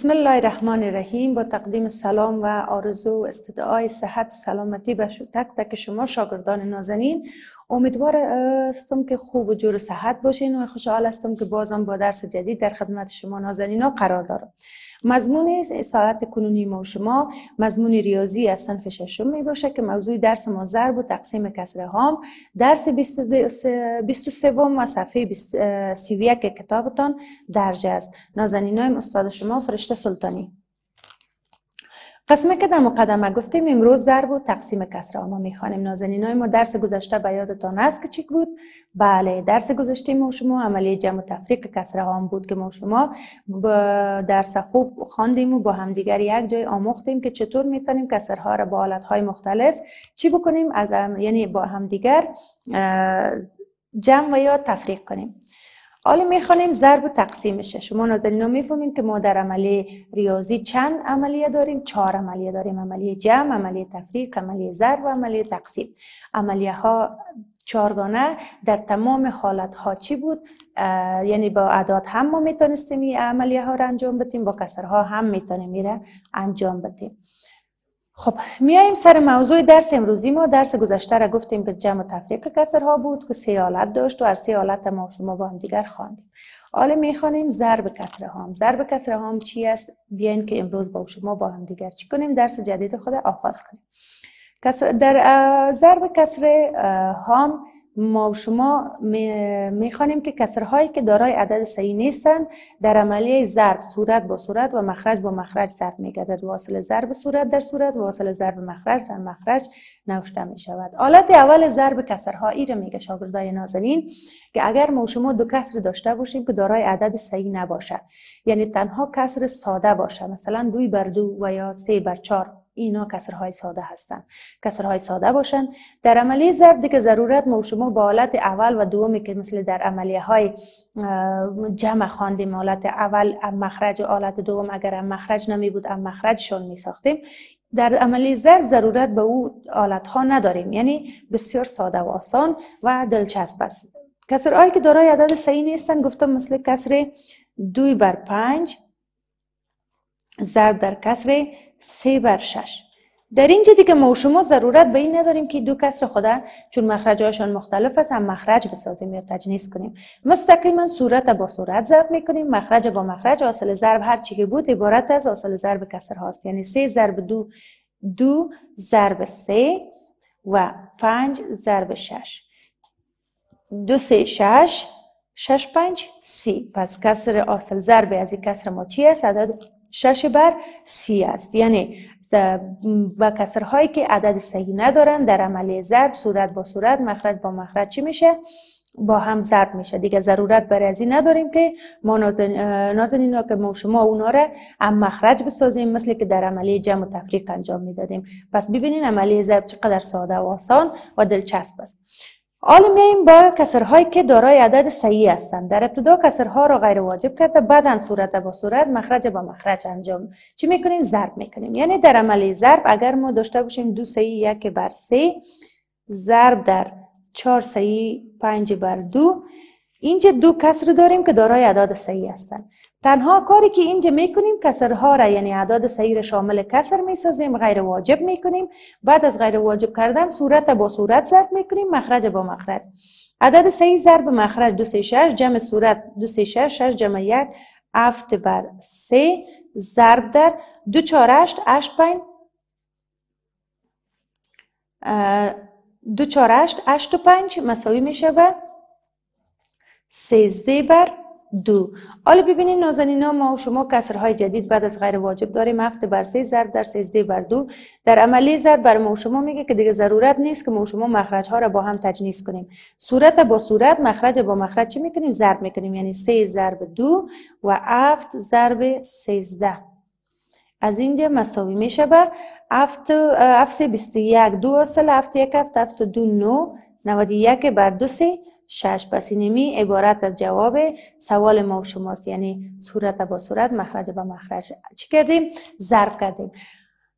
بسم الله الرحمن الرحیم با تقدیم سلام و آرزو و استدعای صحت و سلامتی به تک تک شما شاگردان نازنین امیدوار استم که خوب و جور صحت باشین و خوشحال هستم که بازم با درس جدید در خدمت شما نازنینا قرار دارم مضمون ساعت کنونی ما و شما مضمون ریاضی از صنف ششم می باشه که موضوع درس ما ضرب و تقسیم کسره هام درس 23 و صفحه 31 کتابتان درج است نازنینایم استاد شما فرشته سلطانی قسمه که در مقدمه گفتیم امروز ضرب و تقسیم کسره ما میخوانیم نازنین های ما درس گذشته به یادتان است که چیک بود بله درس گذشته ما شما عملی جمع و تفریق کسره هم بود که ما شما درس خوب خواندیم و با همدیگر یک جای آموختیم که چطور میتونیم کسرها را با حالت های مختلف چی بکنیم از یعنی با همدیگر جمع و یا تفریق کنیم حالا میخوانیم ضرب و تقسیمشه شما نازنینا میفهمین که ما در عملی ریاضی چند عملیه داریم چهار عملیه داریم عملی جمع عملی تفریق عملی ضرب و عملی تقسیم عملیه ها گانه در تمام حالت ها چی بود یعنی با اعداد هم ما میتونستیم این عملیه ها را انجام بدیم با کسرها هم میتونیم میره انجام بدیم خب میاییم سر موضوع درس امروزی ما درس گذشته را گفتیم که جمع تفریق کسرها بود که سه حالت داشت و هر سه حالت ما شما با هم دیگر خواندیم حالا میخوانیم ضرب کسره هام ضرب کسره هام چی است بیاین که امروز با شما با هم دیگر چی کنیم درس جدید خود آغاز کنیم در ضرب کسره هام ما و شما میخوانیم که کسرهایی که دارای عدد صحیح نیستند در عملیه ضرب صورت با صورت و مخرج با مخرج ضرب میگردد واصل ضرب صورت در صورت واصل ضرب مخرج در مخرج نوشته می شود حالت اول ضرب کسرهایی را میگه نازنین که اگر ما و شما دو کسر داشته باشیم که دارای عدد صحیح نباشد یعنی تنها کسر ساده باشه مثلا دوی بر دو و یا سه بر چار اینا کسرهای ساده هستن کسرهای ساده باشن در عملی ضرب دیگه ضرورت ما شما با حالت اول و دومی که مثل در عملیه های جمع خواندیم حالت اول ام مخرج و حالت دوم اگر ام مخرج نمی بود ام مخرجشون می ساختیم در عملی ضرب ضرورت به او آلت ها نداریم یعنی بسیار ساده و آسان و دلچسب است کسرهایی که دارای عدد صحیح نیستن گفتم مثل کسر دوی بر پنج ضرب در کسر سه بر شش در این جدی که ما و شما ضرورت به این نداریم که دو کسر خدا چون هاشان مختلف است هم مخرج بسازیم یا تجنیس کنیم مستقیما صورت با صورت ضرب میکنیم مخرج با مخرج حاصل ضرب هر چی که بود عبارت از حاصل ضرب کسر هاست یعنی سه ضرب دو دو ضرب سه و پنج ضرب شش دو سه شش شش پنج سی پس کسر حاصل ضرب از این کسر ما چی است عدد شش بر سی است یعنی و کسرهایی که عدد صحیح ندارن در عملی ضرب صورت با صورت مخرج با مخرج چی میشه با هم ضرب میشه دیگه ضرورت برای از نداریم که ما نازنینا که ما شما اونا را هم مخرج بسازیم مثل که در عملی جمع و تفریق انجام میدادیم پس ببینین عملی ضرب چقدر ساده و آسان و دلچسب است حالا میاییم با کسرهایی که دارای عدد صحیح هستند در ابتدا کسرها را غیر واجب کرده بعدا صورت با صورت مخرج با مخرج انجام چی میکنیم ضرب میکنیم یعنی در عملی ضرب اگر ما داشته باشیم دو صحیح یک بر سه ضرب در چهار صحیح پنج بر دو اینجا دو کسر داریم که دارای عدد صحیح هستند تنها کاری که اینجا میکنیم کسرها را یعنی اعداد سیر شامل کسر میسازیم غیر واجب میکنیم بعد از غیر واجب کردن صورت با صورت ضرب میکنیم مخرج با مخرج عدد سعی ضرب مخرج دو سی شش جمع صورت دو سی شش شش جمع یک هفت بر سه ضرب در دو چار هشت هشت پین دو چار هشت هشت پنج مساوی میشه به سیزده بر دو حالا ببینید ها ما و شما کسرهای جدید بعد از غیر واجب داریم هفت بر سه ضرب در سیزده بر دو در عملی ضرب بر ما و شما میگه که دیگه ضرورت نیست که ما و شما مخرج ها را با هم تجنیس کنیم صورت با صورت مخرج با مخرج چی میکنیم ضرب میکنیم یعنی سه ضرب دو و هفت ضرب سیزده از اینجا مساوی میشه به هفت هفت یک دو اصل هفت یک هفت هفت دو نو نود یک بر دو سه شش پس اینمی عبارت از جواب سوال ما و شماست یعنی صورت با صورت مخرج با مخرج چی کردیم؟ ضرب کردیم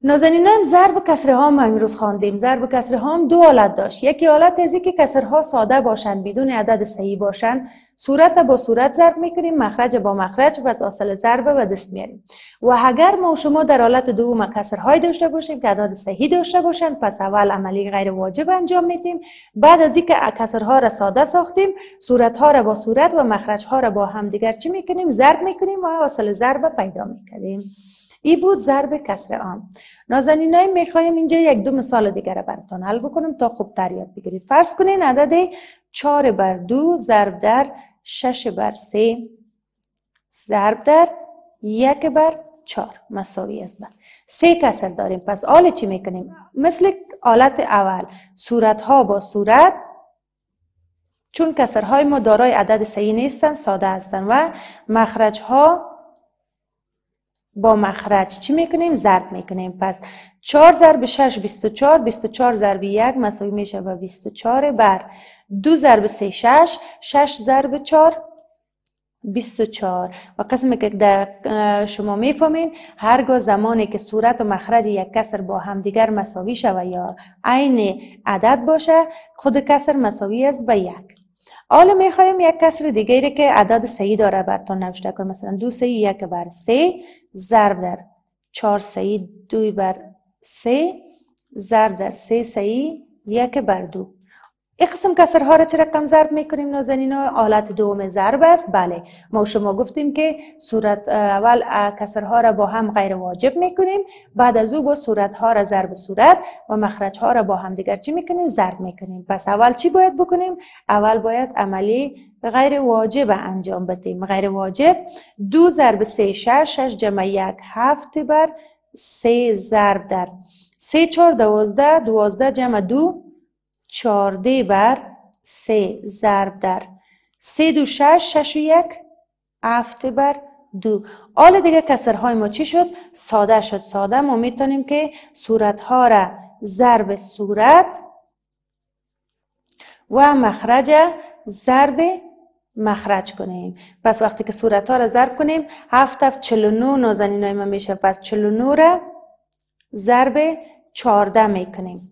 نازنین هم ضرب کسره ها امروز خواندیم ضرب کسره ها هم دو حالت داشت یکی حالت از که کسرها ساده باشن بدون عدد صحیح باشن صورت با صورت ضرب میکنیم مخرج با مخرج و از اصل ضرب و دست میاریم و اگر ما شما در حالت دوم کسرهای داشته باشیم که عدد صحیح داشته باشن پس اول عملی غیر واجب انجام میدیم بعد از اینکه کسرها را ساده ساختیم صورت ها را با صورت و مخرج ها را با همدیگر چی میکنیم ضرب میکنیم و اصل ضرب پیدا میکنیم ای بود ضرب کسر عام نازنین های میخوایم اینجا یک دو مثال دیگر را براتان حل بکنم تا خوب یاد بگیرید فرض کنین عدد 4 بر 2 ضرب در 6 بر 3 ضرب در 1 بر 4 مساوی است به 3 کسر داریم پس آل چی میکنیم مثل آلت اول صورت ها با صورت چون کسرهای ما دارای عدد صحیح نیستن ساده هستن و مخرج ها با مخرج چی میکنیم؟ ضرب میکنیم پس 4 ضرب 6 24 24 ضرب 1 مساوی میشه به 24 بر 2 ضرب 3 6 6 ضرب 4 24 و قسم که در شما میفهمین هرگاه زمانی که صورت و مخرج یک کسر با هم دیگر مساوی شود یا عین عدد باشه خود کسر مساوی است به یک حالا میخوایم یک کسر دیگری که عدد سهی داره براتون نوشته کنم مثلا دو سهی یک بر سه ضرب در چهار سهی دو بر سه ضرب در سه سهی یک بر دو این قسم کسرها را چه رقم ضرب میکنیم نازنین آلت دوم ضرب است بله ما شما گفتیم که صورت اول کسرها را با هم غیر واجب میکنیم بعد از او با صورت ها را ضرب صورت و مخرج ها را با هم دیگر چی میکنیم ضرب میکنیم پس اول چی باید بکنیم اول باید عملی غیر واجب انجام بدیم غیر واجب دو ضرب سه شش شش جمع یک هفت بر سه ضرب در سه چهار دوازده دوازده جمع دو چارده بر سه ضرب در سه دو شش شش و یک هفت بر دو آل دیگه کسرهای ما چی شد؟ ساده شد ساده ما میتونیم که صورتها را ضرب صورت و مخرج ضرب مخرج کنیم پس وقتی که صورتها را ضرب کنیم هفت هفت چلونو نازنین های ما میشه پس چلونو را ضرب چارده میکنیم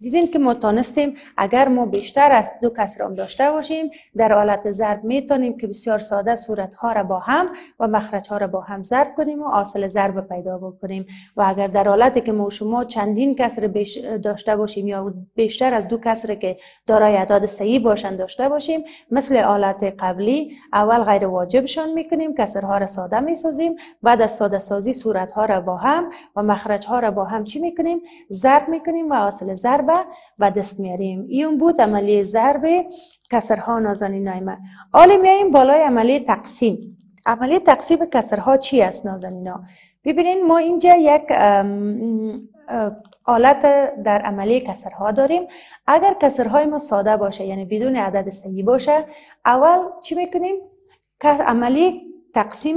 دیدین که ما تانستیم اگر ما بیشتر از دو کسر داشته باشیم در حالت ضرب میتونیم که بسیار ساده صورت ها را با هم و مخرج ها را با هم ضرب کنیم و حاصل ضرب پیدا بکنیم و اگر در حالتی که ما شما چندین کسر داشته باشیم یا بیشتر از دو کسر که دارای اعداد صحیح باشند داشته باشیم مثل حالت قبلی اول غیر واجبشان میکنیم ها را ساده میسازیم بعد از ساده سازی صورت ها را با هم و مخرج ها را با هم چی میکنیم ضرب میکنیم و حاصل ضرب ضربه دست میاریم این بود عملی ضرب کسرها نازنین نایمه آلی حالا میاییم بالای عملی تقسیم عملی تقسیم کسرها چی است نازنین ها ببینین ما اینجا یک آلت در عملی کسرها داریم اگر کسرهای ما ساده باشه یعنی بدون عدد صحیح باشه اول چی میکنیم عملی تقسیم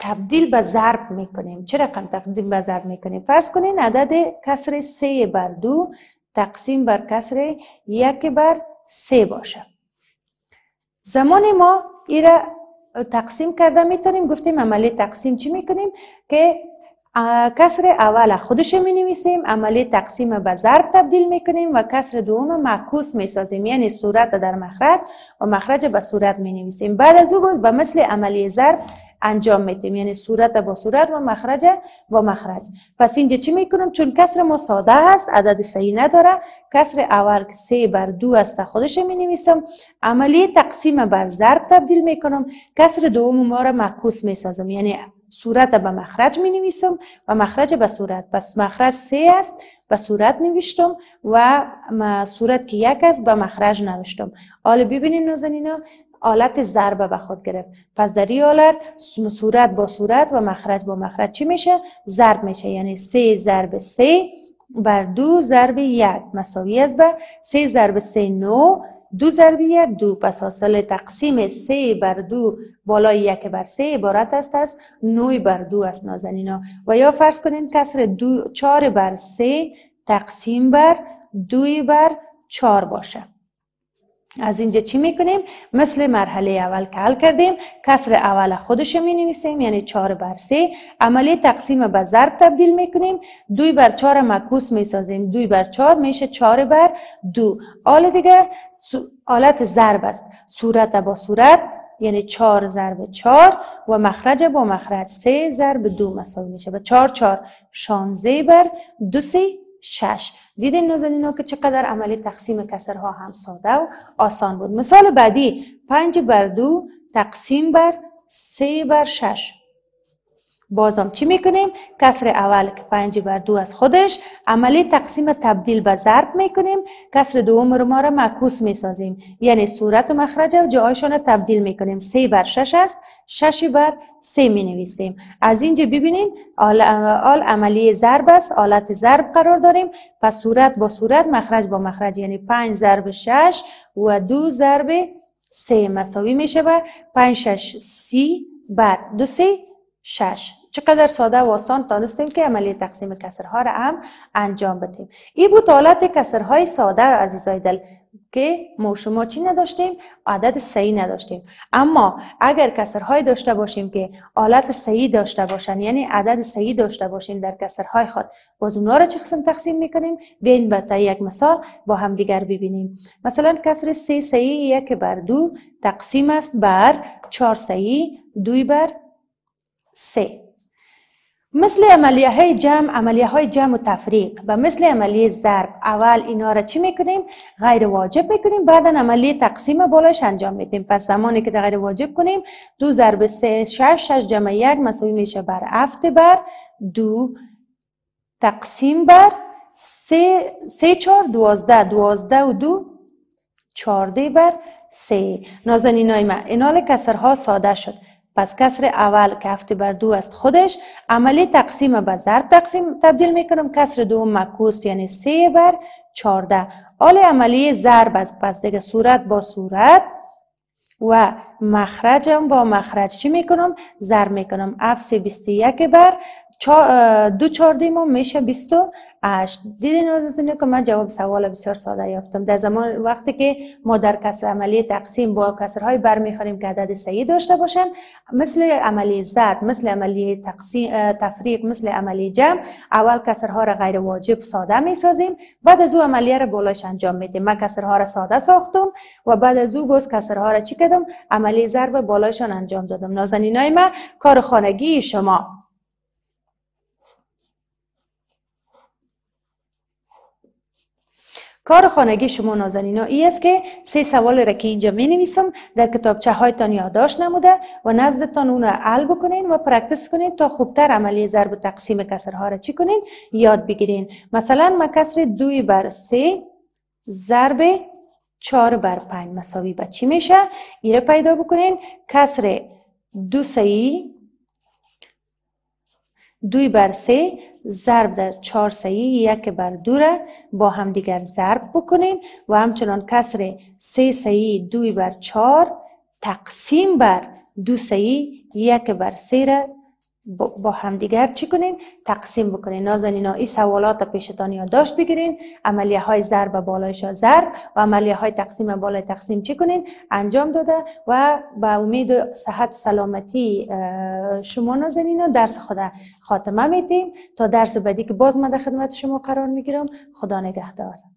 تبدیل به ضرب میکنیم چرا رقم تقدیم به ضرب میکنیم فرض کنین عدد کسر 3 بر 2 تقسیم بر کسر یک بر سه باشه زمان ما ای تقسیم کرده میتونیم گفتیم عملی تقسیم چی میکنیم که کسر اول خودش می نویسیم عملی تقسیم به ضرب تبدیل میکنیم و کسر دوم معکوس میسازیم یعنی صورت در مخرج و مخرج به صورت می نویسیم بعد از او باز به مثل عملی ضرب انجام میدیم یعنی صورت با صورت و مخرج با مخرج پس اینجا چی میکنم چون کسر ما ساده است عدد صحیح نداره کسر اول سه بر دو است خودش می نویسم عملی تقسیم بر ضرب تبدیل میکنم کسر دوم ما را معکوس میسازم یعنی صورت به مخرج می نویسم و مخرج به صورت پس مخرج سه است به صورت نوشتم و صورت که یک است به مخرج نوشتم حالا ببینید نازنینا آلت ضربه به خود گرفت پس در این آلت صورت با صورت و مخرج با مخرج چی میشه ضرب میشه یعنی سه ضرب سه بر دو ضرب یک مساوی است به سه ضرب سه نو دو ضرب یک دو پس حاصل تقسیم سه بر دو بالای یک بر سه عبارت است از نوی بر دو است نازنینا و یا فرض کنین کسر دو چار بر سه تقسیم بر دوی بر چار باشه از اینجا چی میکنیم؟ مثل مرحله اول که حل کردیم کسر اول خودش می نویسیم یعنی 4 بر 3 عملی تقسیم به ضرب تبدیل میکنیم 2 بر 4 مکوس میسازیم 2 بر 4 میشه 4 بر 2 حال دیگه حالت ضرب است صورت با صورت یعنی 4 ضرب 4 و مخرج با مخرج 3 ضرب 2 مساوی میشه به 4 4 16 بر 2 3 شش دیدین نازنین که چقدر عملی تقسیم کسرها هم ساده و آسان بود مثال بعدی پنج بر دو تقسیم بر سه بر شش بازم چی میکنیم؟ کسر اول که پنج بر دو از خودش عملی تقسیم تبدیل به ضرب میکنیم کسر دوم رو ما رو معکوس میسازیم یعنی صورت و مخرج و جایشان تبدیل میکنیم سه بر شش است شش بر سه می نویسیم از اینجا ببینیم آل, عملی ضرب است آلت ضرب قرار داریم پس صورت با صورت مخرج با مخرج یعنی پنج ضرب شش و دو ضرب سه مساوی میشه و پنج شش سی بر دو سه شش چقدر ساده و آسان تانستیم که عملی تقسیم کسرها را هم انجام بدیم این بود حالت کسرهای ساده عزیزای دل که ما شما چی نداشتیم عدد صحیح نداشتیم اما اگر کسرهای داشته باشیم که حالت صحیح داشته باشن یعنی عدد صحیح داشته باشیم در کسرهای خود باز اونها را چه قسم تقسیم میکنیم بین به یک مثال با هم دیگر ببینیم مثلا کسر سه صحیح یک بر دو تقسیم است بر چهار صحیح دوی بر سه مثل عملیه های جمع عملیه های جمع و تفریق و مثل عملیه ضرب اول اینا را چی میکنیم غیر واجب میکنیم بعدا عملیه تقسیم بالایش انجام میدیم پس زمانی که غیر واجب کنیم دو ضرب سه شش شش جمع یک مساوی میشه بر هفت بر دو تقسیم بر سه سه چهار دوازده دوازده و دو چارده بر سه نازنینای من اینال کسرها ساده شد پس کسر اول که هفته بر دو است خودش عملی تقسیم به ضرب تقسیم تبدیل میکنم کسر دوم مکوس یعنی سه بر چارده حال عملی ضرب است پس دیگه صورت با صورت و مخرجم با مخرج چی میکنم ضرب میکنم افس یک بر دو چارده ما میشه بیستو. و دیدین آرزونه که من جواب سوال بسیار ساده یافتم در زمان وقتی که ما در کسر عملی تقسیم با کسرهای برمیخوریم که عدد سعی داشته باشن مثل عملی زرد مثل عملی تقسیم تفریق مثل عملی جمع اول کسرها را غیر واجب ساده میسازیم بعد از او عملیه را بالاش انجام میدیم من کسرها را ساده ساختم و بعد از او باز کسرها را چی کدم عملی ضرب بالاشان انجام دادم نازنینای ما کار خانگی شما کار خانگی شما نازنینا ای است که سه سوال را که اینجا می نویسم در کتابچه هایتان یادداشت نموده و نزدتان اون را عل بکنین و پرکتس کنین تا خوبتر عملی ضرب و تقسیم کسرها را چی کنین یاد بگیرین مثلا ما کسر دوی بر سه ضرب چهار بر پنج مساوی به چی میشه ایره پیدا بکنین کسر دو سهی دوی بر سه ضرب در چهار سه یک بر دو را با دیگر ضرب بکنیم و همچنان کسر سه سه دوی بر چهار تقسیم بر دو سه یک بر سه را با همدیگر چی کنین تقسیم بکنین نازنین ها این سوالات پیشتان داشت بگیرین عملیه های ضرب و بالایش ضرب و عملیه های تقسیم بالای تقسیم چی کنین انجام داده و به امید صحت و سلامتی شما نازنین ها درس خود خاتمه میتیم تا درس بعدی که باز من در خدمت شما قرار میگیرم خدا نگهدار